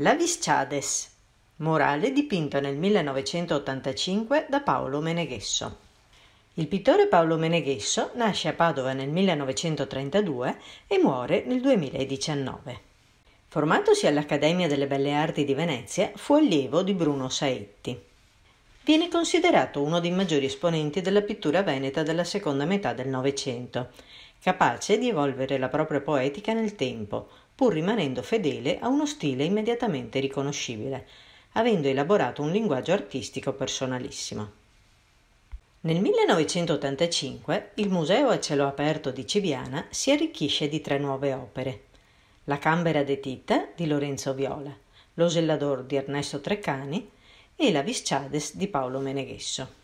La Visciades. Morale dipinto nel 1985 da Paolo Meneghesso. Il pittore Paolo Meneghesso nasce a Padova nel 1932 e muore nel 2019. Formatosi all'Accademia delle Belle Arti di Venezia, fu allievo di Bruno Saetti. Viene considerato uno dei maggiori esponenti della pittura veneta della seconda metà del Novecento capace di evolvere la propria poetica nel tempo, pur rimanendo fedele a uno stile immediatamente riconoscibile, avendo elaborato un linguaggio artistico personalissimo. Nel 1985 il Museo a cielo aperto di Civiana si arricchisce di tre nuove opere. La Cambera de Tita di Lorenzo Viola, L'Osellador di Ernesto Treccani e La Visciades di Paolo Meneghesso.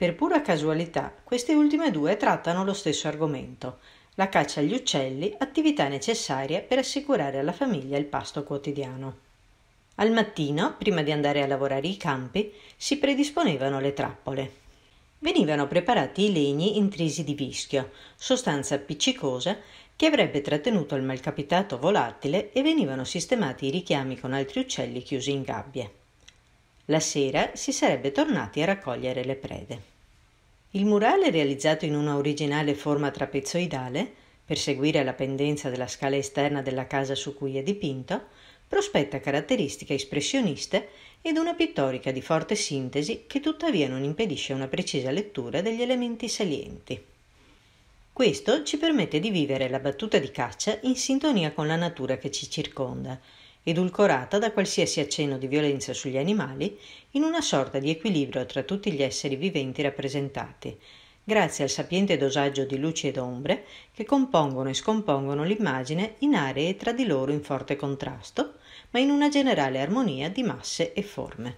Per pura casualità, queste ultime due trattano lo stesso argomento, la caccia agli uccelli, attività necessaria per assicurare alla famiglia il pasto quotidiano. Al mattino, prima di andare a lavorare i campi, si predisponevano le trappole. Venivano preparati i legni intrisi di vischio, sostanza appiccicosa che avrebbe trattenuto il malcapitato volatile e venivano sistemati i richiami con altri uccelli chiusi in gabbie. La sera si sarebbe tornati a raccogliere le prede. Il murale, realizzato in una originale forma trapezoidale, per seguire la pendenza della scala esterna della casa su cui è dipinto, prospetta caratteristiche espressioniste ed una pittorica di forte sintesi che tuttavia non impedisce una precisa lettura degli elementi salienti. Questo ci permette di vivere la battuta di caccia in sintonia con la natura che ci circonda edulcorata da qualsiasi accenno di violenza sugli animali, in una sorta di equilibrio tra tutti gli esseri viventi rappresentati, grazie al sapiente dosaggio di luci ed ombre che compongono e scompongono l'immagine in aree tra di loro in forte contrasto, ma in una generale armonia di masse e forme.